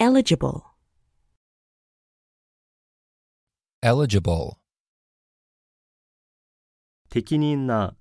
Eligible. Eligible. 適任な